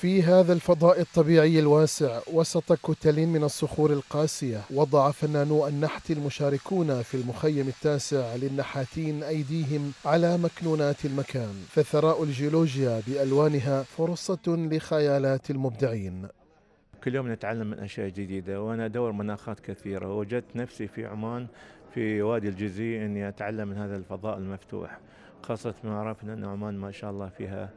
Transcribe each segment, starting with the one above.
في هذا الفضاء الطبيعي الواسع وسط كتل من الصخور القاسية وضع فنانو النحت المشاركون في المخيم التاسع للنحاتين أيديهم على مكنونات المكان فثراء الجيولوجيا بألوانها فرصة لخيالات المبدعين كل يوم نتعلم من أشياء جديدة وأنا أدور مناخات كثيرة وجدت نفسي في عمان في وادي الجزي أني أتعلم من هذا الفضاء المفتوح خاصة ما عرفنا أن عمان ما شاء الله فيها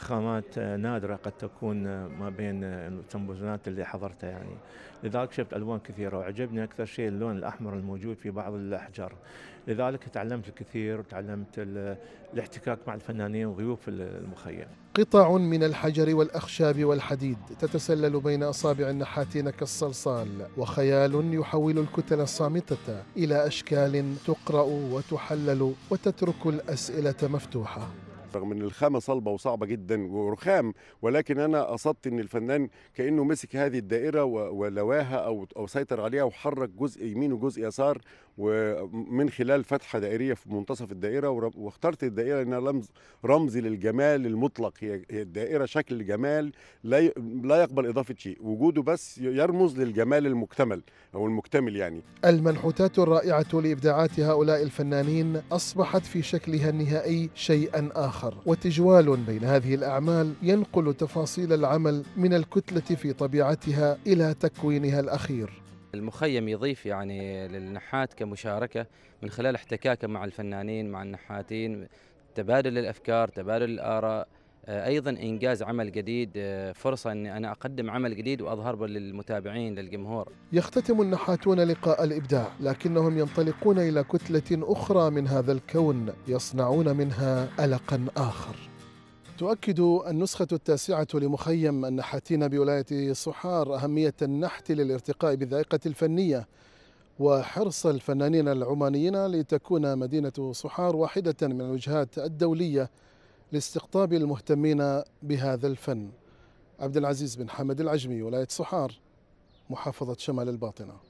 خامات آه، نادرة قد تكون آه، ما بين آه، التمبوزنات اللي حضرتها يعني لذلك شفت ألوان كثيرة وعجبني أكثر شيء اللون الأحمر الموجود في بعض الأحجار لذلك تعلمت الكثير وتعلمت الاحتكاك مع الفنانين وضيوف المخيم قطع من الحجر والأخشاب والحديد تتسلل بين أصابع النحاتين كالصلصال وخيال يحول الكتل الصامتة إلى أشكال تقرأ وتحلل وتترك الأسئلة مفتوحة رغم ان الخامه صلبه وصعبه جدا ورخام ولكن انا قصدت ان الفنان كانه مسك هذه الدائره ولواها او او سيطر عليها وحرك جزء يمين وجزء يسار ومن خلال فتحه دائريه في منتصف الدائره واخترت الدائره انها رمز رمز للجمال المطلق هي الدائره شكل جمال لا لا يقبل اضافه شيء وجوده بس يرمز للجمال المكتمل او المكتمل يعني المنحوتات الرائعه لابداعات هؤلاء الفنانين اصبحت في شكلها النهائي شيئا اخر آخر وتجوال بين هذه الأعمال ينقل تفاصيل العمل من الكتلة في طبيعتها إلى تكوينها الأخير المخيم يضيف يعني للنحات كمشاركة من خلال احتكاكه مع الفنانين مع النحاتين تبادل الأفكار تبادل الآراء ايضا انجاز عمل جديد آه، فرصه اني انا اقدم عمل جديد واظهر للمتابعين للجمهور يختتم النحاتون لقاء الابداع لكنهم ينطلقون الى كتله اخرى من هذا الكون يصنعون منها القا اخر تؤكد النسخة التاسعة لمخيم النحاتين بولاية صحار أهمية النحت للارتقاء بالذائقة الفنية وحرص الفنانين العمانيين لتكون مدينة صحار واحدة من الوجهات الدولية لاستقطاب المهتمين بهذا الفن عبد العزيز بن حمد العجمي ولاية صحار محافظة شمال الباطنة